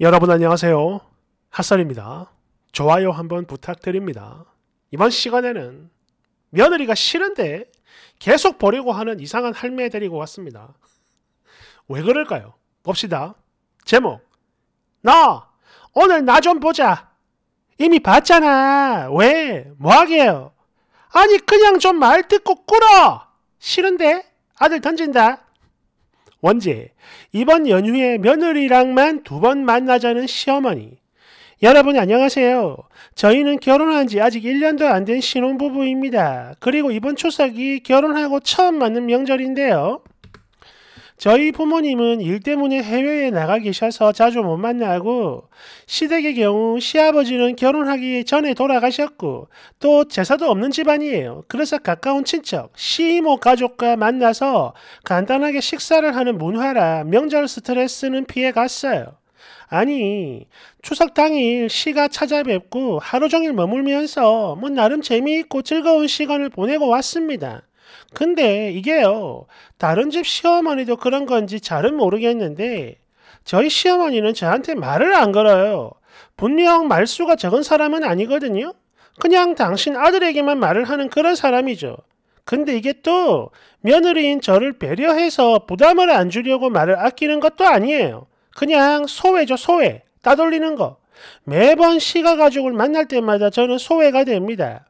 여러분 안녕하세요. 핫설입니다. 좋아요 한번 부탁드립니다. 이번 시간에는 며느리가 싫은데 계속 버리고 하는 이상한 할매 데리고 왔습니다. 왜 그럴까요? 봅시다. 제목 나 오늘 나 좀 보자. 이미 봤잖아. 왜? 뭐하게요? 아니 그냥 좀 말 듣고 꿇어. 싫은데? 아들 던진다. 원제, 이번 연휴에 며느리랑만 두 번 만나자는 시어머니. 여러분 안녕하세요. 저희는 결혼한 지 아직 1년도 안 된 신혼부부입니다. 그리고 이번 추석이 결혼하고 처음 맞는 명절인데요. 저희 부모님은 일 때문에 해외에 나가 계셔서 자주 못 만나고 시댁의 경우 시아버지는 결혼하기 전에 돌아가셨고 또 제사도 없는 집안이에요. 그래서 가까운 친척, 시이모 가족과 만나서 간단하게 식사를 하는 문화라 명절 스트레스는 피해 갔어요. 아니, 추석 당일 시가 찾아뵙고 하루 종일 머물면서 뭐 나름 재미있고 즐거운 시간을 보내고 왔습니다. 근데 이게요, 다른 집 시어머니도 그런 건지 잘은 모르겠는데, 저희 시어머니는 저한테 말을 안 걸어요. 분명 말수가 적은 사람은 아니거든요? 그냥 당신 아들에게만 말을 하는 그런 사람이죠. 근데 이게 또 며느리인 저를 배려해서 부담을 안 주려고 말을 아끼는 것도 아니에요. 그냥 소외죠, 소외. 따돌리는 거. 매번 시가 가족을 만날 때마다 저는 소외가 됩니다.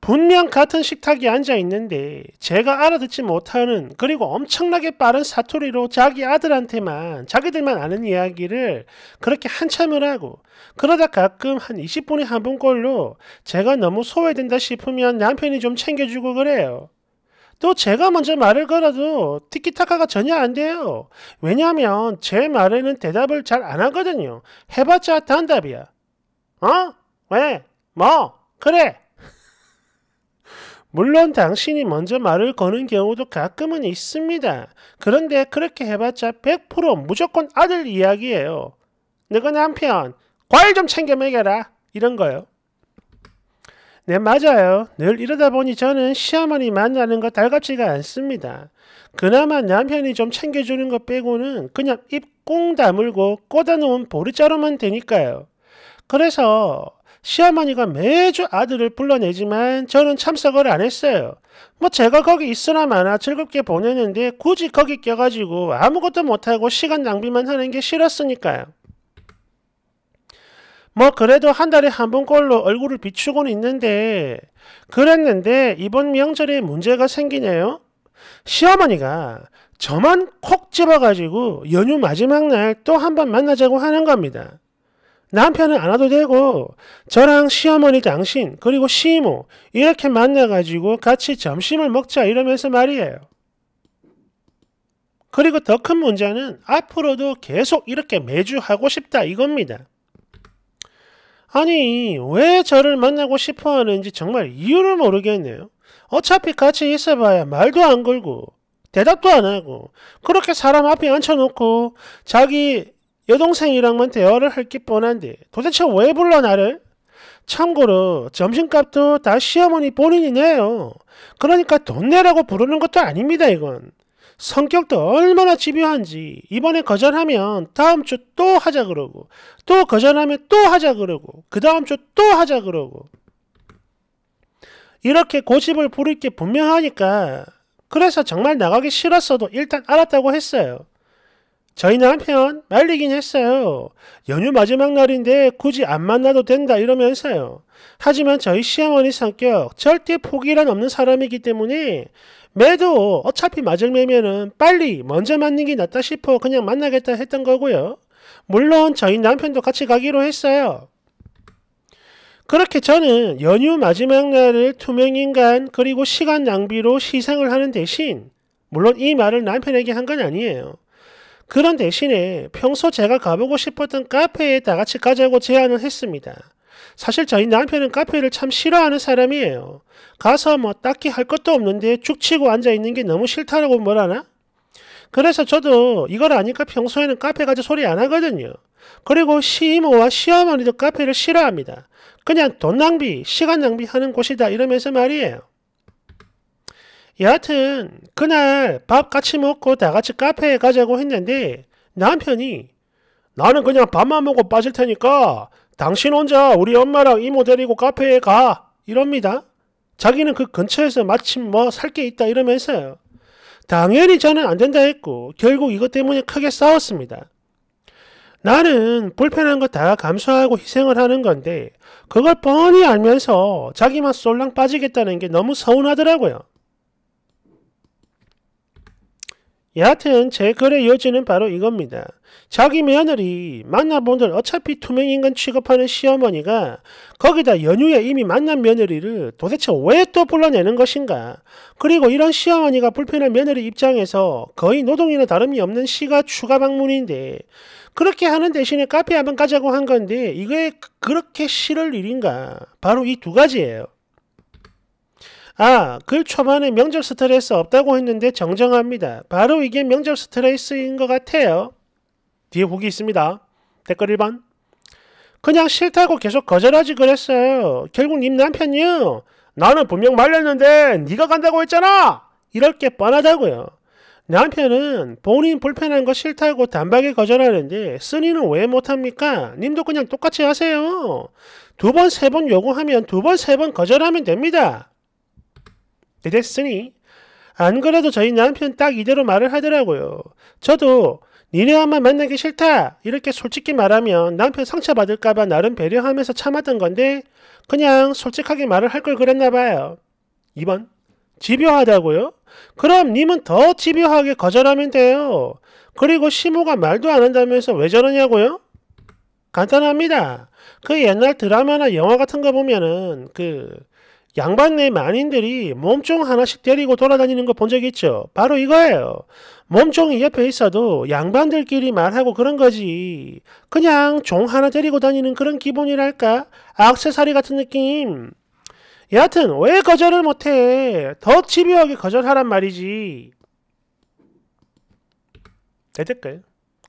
분명 같은 식탁에 앉아 있는데 제가 알아듣지 못하는 그리고 엄청나게 빠른 사투리로 자기 아들한테만 자기들만 아는 이야기를 그렇게 한참을 하고 그러다 가끔 한 20분에 한 번꼴로 제가 너무 소외된다 싶으면 남편이 좀 챙겨주고 그래요. 또 제가 먼저 말을 걸어도 티키타카가 전혀 안 돼요. 왜냐하면 제 말에는 대답을 잘 안 하거든요. 해봤자 단답이야. 어? 왜? 뭐? 그래? 물론 당신이 먼저 말을 거는 경우도 가끔은 있습니다. 그런데 그렇게 해봤자 100% 무조건 아들 이야기예요. 너가 남편, 과일 좀 챙겨 먹여라. 이런 거요. 네, 맞아요. 늘 이러다 보니 저는 시어머니 만나는 거 달갑지가 않습니다. 그나마 남편이 좀 챙겨주는 것 빼고는 그냥 입꽁 다물고 꽂아놓은 보리자루만 되니까요. 그래서 시어머니가 매주 아들을 불러내지만 저는 참석을 안 했어요. 뭐 제가 거기 있으나 마나 즐겁게 보내는데 굳이 거기 껴가지고 아무것도 못하고 시간 낭비만 하는 게 싫었으니까요. 뭐 그래도 한 달에 한 번꼴로 얼굴을 비추곤 있는데 그랬는데 이번 명절에 문제가 생기네요. 시어머니가 저만 콕 집어가지고 연휴 마지막 날 또 한 번 만나자고 하는 겁니다. 남편은 안 와도 되고 저랑 시어머니 당신 그리고 시모 이렇게 만나가지고 같이 점심을 먹자 이러면서 말이에요. 그리고 더 큰 문제는 앞으로도 계속 이렇게 매주 하고 싶다 이겁니다. 아니 왜 저를 만나고 싶어 하는지 정말 이유를 모르겠네요. 어차피 같이 있어봐야 말도 안 걸고 대답도 안 하고 그렇게 사람 앞에 앉혀놓고 자기 여동생이랑만 대화를 할 게 뻔한데 도대체 왜 불러 나를? 참고로 점심값도 다 시어머니 본인이 내요. 그러니까 돈 내라고 부르는 것도 아닙니다 이건. 성격도 얼마나 집요한지 이번에 거절하면 다음 주 또 하자 그러고 또 거절하면 또 하자 그러고 그 다음 주 또 하자 그러고 이렇게 고집을 부릴 게 분명하니까 그래서 정말 나가기 싫었어도 일단 알았다고 했어요. 저희남편 말리긴 했어요. 연휴 마지막 날인데 굳이 안 만나도 된다 이러면서요. 하지만 저희 시어머니 성격 절대 포기란 없는 사람이기 때문에 매도 어차피 맞을 매면은 빨리 먼저 만는 게 낫다 싶어 그냥 만나겠다 했던 거고요. 물론 저희 남편도 같이 가기로 했어요. 그렇게 저는 연휴 마지막 날을 투명인간 그리고 시간 낭비로 시상을 하는 대신 물론 이 말을 남편에게 한 건 아니에요. 그런 대신에 평소 제가 가보고 싶었던 카페에 다 같이 가자고 제안을 했습니다. 사실 저희 남편은 카페를 참 싫어하는 사람이에요. 가서 뭐 딱히 할 것도 없는데 죽치고 앉아있는 게 너무 싫다라고 뭐라나? 그래서 저도 이걸 아니까 평소에는 카페 가서 소리 안 하거든요. 그리고 시이모와 시어머니도 카페를 싫어합니다. 그냥 돈 낭비, 시간 낭비하는 곳이다 이러면서 말이에요. 여하튼 그날 밥 같이 먹고 다 같이 카페에 가자고 했는데 남편이 나는 그냥 밥만 먹고 빠질 테니까 당신 혼자 우리 엄마랑 이모 데리고 카페에 가 이럽니다. 자기는 그 근처에서 마침 뭐 살 게 있다 이러면서요. 당연히 저는 안 된다 했고 결국 이것 때문에 크게 싸웠습니다. 나는 불편한 거 다 감수하고 희생을 하는 건데 그걸 뻔히 알면서 자기만 쏠랑 빠지겠다는 게 너무 서운하더라고요. 여하튼 제 글의 요지는 바로 이겁니다. 자기 며느리 만나본들 어차피 투명인간 취급하는 시어머니가 거기다 연휴에 이미 만난 며느리를 도대체 왜 또 불러내는 것인가. 그리고 이런 시어머니가 불편한 며느리 입장에서 거의 노동이나 다름이 없는 시가 추가 방문인데 그렇게 하는 대신에 카페 한번 가자고 한 건데 이게 그, 그렇게 싫을 일인가. 바로 이 두 가지예요. 아, 글 그 초반에 명절 스트레스 없다고 했는데 정정합니다. 바로 이게 명절 스트레스인 것 같아요. 뒤에 보기 있습니다. 댓글 1번. 그냥 싫다고 계속 거절하지 그랬어요. 결국 님 남편이요. 나는 분명 말렸는데 네가 간다고 했잖아. 이럴 게 뻔하다고요. 남편은 본인 불편한 거 싫다고 단박에 거절하는데 쓰니는 왜 못합니까? 님도 그냥 똑같이 하세요. 두 번, 세 번 요구하면 두 번, 세 번 거절하면 됩니다. 이으니안 그래도 저희 남편 딱 이대로 말을 하더라고요. 저도 니네 엄마 만나기 싫다 이렇게 솔직히 말하면 남편 상처받을까봐 나름 배려하면서 참았던 건데 그냥 솔직하게 말을 할 걸 그랬나 봐요. 2번 집요하다고요? 그럼 님은 더 집요하게 거절하면 돼요. 그리고 시모가 말도 안 한다면서 왜 저러냐고요? 간단합니다. 그 옛날 드라마나 영화 같은 거 보면은 그 양반네 만인들이 몸종 하나씩 데리고 돌아다니는 거 본 적 있죠? 바로 이거예요. 몸종이 옆에 있어도 양반들끼리 말하고 그런 거지. 그냥 종 하나 데리고 다니는 그런 기분이랄까? 악세사리 같은 느낌. 여하튼 왜 거절을 못해? 더 집요하게 거절하란 말이지. 내 댓글.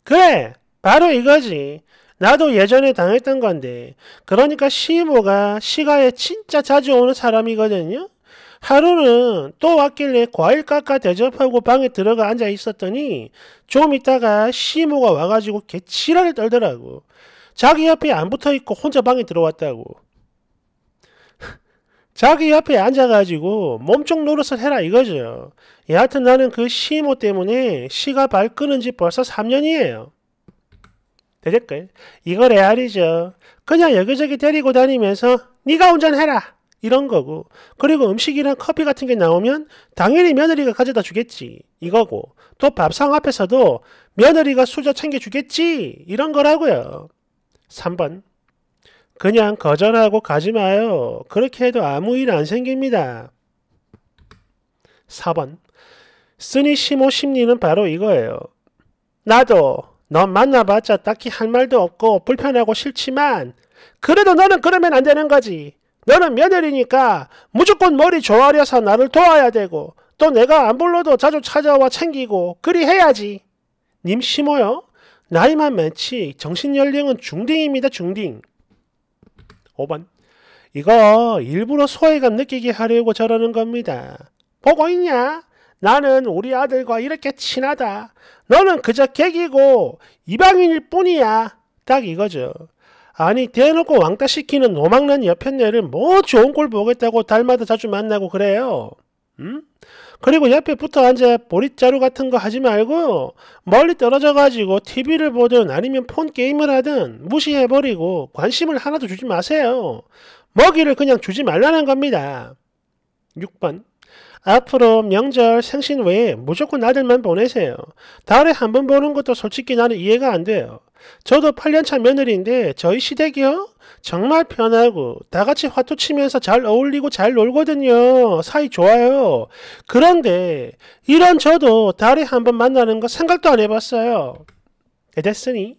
그래! 바로 이거지. 나도 예전에 당했던 건데 그러니까 시모가 시가에 진짜 자주 오는 사람이거든요. 하루는 또 왔길래 과일 깎아 대접하고 방에 들어가 앉아 있었더니 좀 있다가 시모가 와가지고 개치랄 떨더라고. 자기 옆에 안 붙어 있고 혼자 방에 들어왔다고. 자기 옆에 앉아가지고 몸쪽 노릇을 해라 이거죠. 여하튼 나는 그 시모 때문에 시가 발 끄는 지 벌써 3년이에요. 되셨걸? 이거 레알이죠. 그냥 여기저기 데리고 다니면서 네가 운전해라. 이런 거고 그리고 음식이나 커피 같은 게 나오면 당연히 며느리가 가져다 주겠지 이거고 또 밥상 앞에서도 며느리가 수저 챙겨주겠지 이런 거라고요 3번 그냥 거절하고 가지 마요 그렇게 해도 아무 일 안 생깁니다 4번 쓰니 시모 심리는 바로 이거예요 나도 넌 만나봤자 딱히 할 말도 없고 불편하고 싫지만 그래도 너는 그러면 안 되는 거지. 너는 며느리니까 무조건 머리 조아려서 나를 도와야 되고 또 내가 안 불러도 자주 찾아와 챙기고 그리 해야지. 님 심어요? 나이만 많지 정신연령은 중딩입니다 중딩. 5번 이거 일부러 소외감 느끼게 하려고 저러는 겁니다. 보고 있냐? 나는 우리 아들과 이렇게 친하다. 너는 그저 객이고 이방인일 뿐이야. 딱 이거죠. 아니 대놓고 왕따시키는 노망난 옆편네를 뭐 좋은 꼴 보겠다고 달마다 자주 만나고 그래요. 음? 그리고 옆에 붙어 앉아 보릿자루 같은 거 하지 말고 멀리 떨어져가지고 TV를 보든 아니면 폰 게임을 하든 무시해버리고 관심을 하나도 주지 마세요. 먹이를 그냥 주지 말라는 겁니다. 6번 앞으로 명절 생신 외에 무조건 아들만 보내세요. 달에 한 번 보는 것도 솔직히 나는 이해가 안 돼요. 저도 8년차 며느리인데 저희 시댁이요? 정말 편하고 다 같이 화투 치면서 잘 어울리고 잘 놀거든요. 사이 좋아요. 그런데 이런 저도 달에 한 번 만나는 거 생각도 안 해봤어요. 됐으니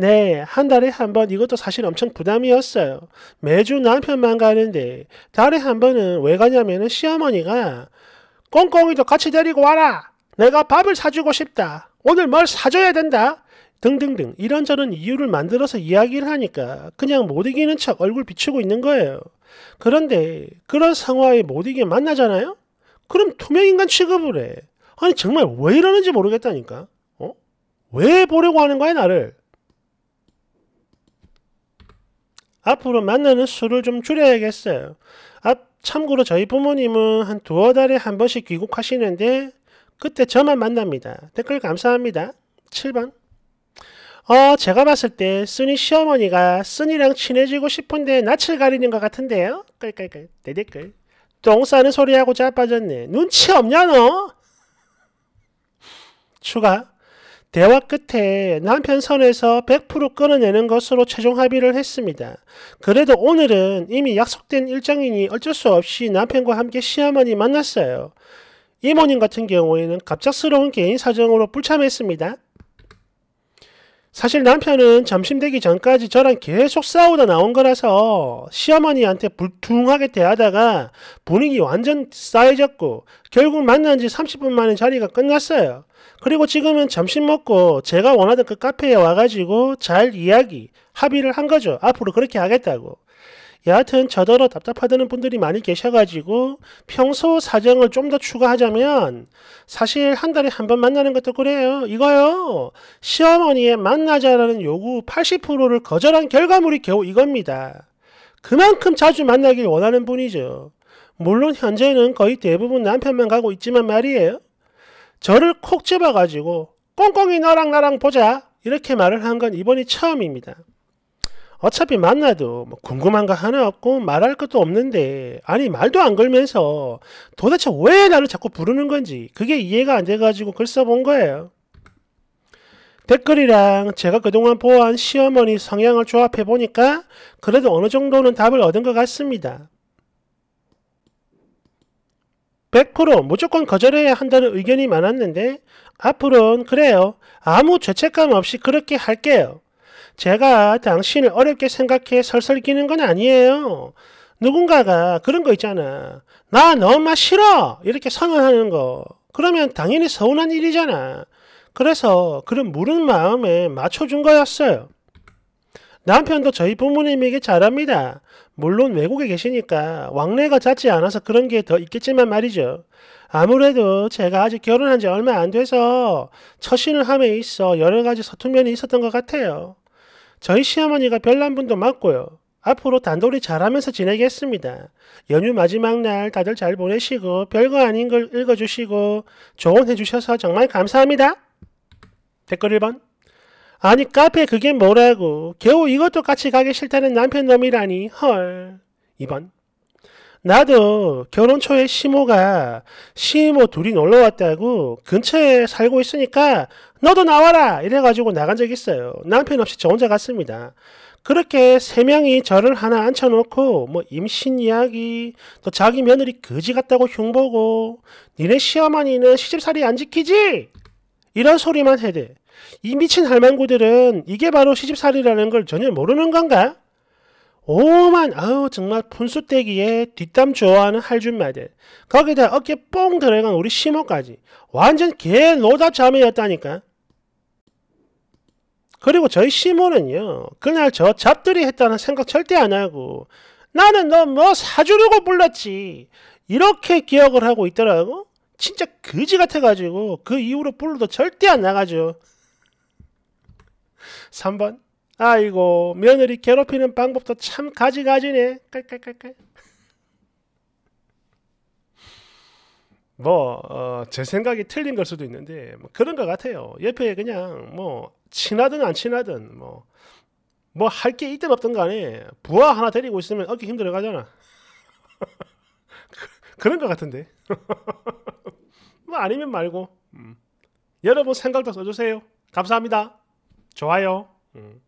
네, 한 달에 한 번 이것도 사실 엄청 부담이었어요. 매주 남편만 가는데 달에 한 번은 왜 가냐면은 시어머니가 꽁꽁이도 같이 데리고 와라. 내가 밥을 사주고 싶다. 오늘 뭘 사줘야 된다. 등등등 이런저런 이유를 만들어서 이야기를 하니까 그냥 못 이기는 척 얼굴 비추고 있는 거예요. 그런데 그런 상황에 못 이기게 만나잖아요? 그럼 투명인간 취급을 해. 아니 정말 왜 이러는지 모르겠다니까. 어? 왜 보려고 하는 거야 나를? 앞으로 만나는 수를 좀 줄여야겠어요. 앞, 참고로 저희 부모님은 한 두어 달에 한 번씩 귀국하시는데 그때 저만 만납니다. 댓글 감사합니다. 7번 어, 제가 봤을 때 쓰니 시어머니가 쓰니랑 친해지고 싶은데 낯을 가리는 것 같은데요? 끌끌끌 대댓글 똥 싸는 소리하고 자빠졌네. 눈치 없냐 너? 추가 대화 끝에 남편 선에서 100% 끊어내는 것으로 최종 합의를 했습니다. 그래도 오늘은 이미 약속된 일정이니 어쩔 수 없이 남편과 함께 시어머니 만났어요. 이모님 같은 경우에는 갑작스러운 개인 사정으로 불참했습니다. 사실 남편은 점심 되기 전까지 저랑 계속 싸우다 나온 거라서 시어머니한테 불퉁하게 대하다가 분위기 완전 싸해졌고 결국 만난 지 30분 만에 자리가 끝났어요. 그리고 지금은 점심 먹고 제가 원하던 그 카페에 와가지고 잘 이야기, 합의를 한 거죠. 앞으로 그렇게 하겠다고. 여하튼 저더러 답답하다는 분들이 많이 계셔가지고 평소 사정을 좀 더 추가하자면 사실 한 달에 한 번 만나는 것도 그래요. 이거요. 시어머니의 만나자라는 요구 80%를 거절한 결과물이 겨우 이겁니다. 그만큼 자주 만나길 원하는 분이죠. 물론 현재는 거의 대부분 남편만 가고 있지만 말이에요. 저를 콕 집어가지고 꽁꽁이 너랑 나랑 보자 이렇게 말을 한 건 이번이 처음입니다. 어차피 만나도 뭐 궁금한 거 하나 없고 말할 것도 없는데 아니 말도 안 걸면서 도대체 왜 나를 자꾸 부르는 건지 그게 이해가 안 돼가지고 글 써본 거예요. 댓글이랑 제가 그동안 보아한 시어머니 성향을 조합해 보니까 그래도 어느 정도는 답을 얻은 것 같습니다. 100% 무조건 거절해야 한다는 의견이 많았는데 앞으로는 그래요. 아무 죄책감 없이 그렇게 할게요. 제가 당신을 어렵게 생각해 설설기는 건 아니에요. 누군가가 그런 거 있잖아. 나너무 싫어! 이렇게 선언하는 거. 그러면 당연히 서운한 일이잖아. 그래서 그런 물은 마음에 맞춰준 거였어요. 남편도 저희 부모님에게 잘합니다. 물론 외국에 계시니까 왕래가 잦지 않아서 그런 게 더 있겠지만 말이죠. 아무래도 제가 아직 결혼한 지 얼마 안 돼서 처신을 함에 있어 여러 가지 서툰면이 있었던 것 같아요. 저희 시어머니가 별난 분도 맞고요. 앞으로 단돌이 잘하면서 지내겠습니다. 연휴 마지막 날 다들 잘 보내시고 별거 아닌 걸 읽어주시고 조언해 주셔서 정말 감사합니다. 댓글 1번 아니 카페 그게 뭐라고 겨우 이것도 같이 가기 싫다는 남편 놈이라니 헐 2번 나도 결혼 초에 시모가 시모 둘이 놀러 왔다고 근처에 살고 있으니까 너도 나와라 이래가지고 나간 적 있어요. 남편 없이 저 혼자 갔습니다. 그렇게 세 명이 저를 하나 앉혀놓고 뭐 임신 이야기 또 자기 며느리 거지 같다고 흉보고 니네 시어머니는 시집살이 안 지키지 이런 소리만 해대 이 미친 할망구들은 이게 바로 시집살이라는 걸 전혀 모르는 건가? 오만 아우 정말 분수대기에 뒷담 좋아하는 할준마들 거기다 어깨 뽕 들어간 우리 심호까지 완전 개 노답 자매였다니까 그리고 저희 심호는요 그날 저 잡들이 했다는 생각 절대 안 하고 나는 너 뭐 사주려고 불렀지 이렇게 기억을 하고 있더라고 진짜 거지 같아가지고 그 이후로 불러도 절대 안 나가죠 3번 아이고 며느리 괴롭히는 방법도 참 가지가지네. 깔깔깔깔. 뭐제 어, 생각이 틀린 걸 수도 있는데 뭐 그런 것 같아요. 옆에 그냥 뭐 친하든 안 친하든 뭐 뭐 할 게 있든 없든 간에 부하 하나 데리고 있으면 얻기 힘들어 가잖아. 그, 그런 것 같은데. 뭐 아니면 말고 음. 여러분 생각도 써주세요. 감사합니다. 좋아요. 음.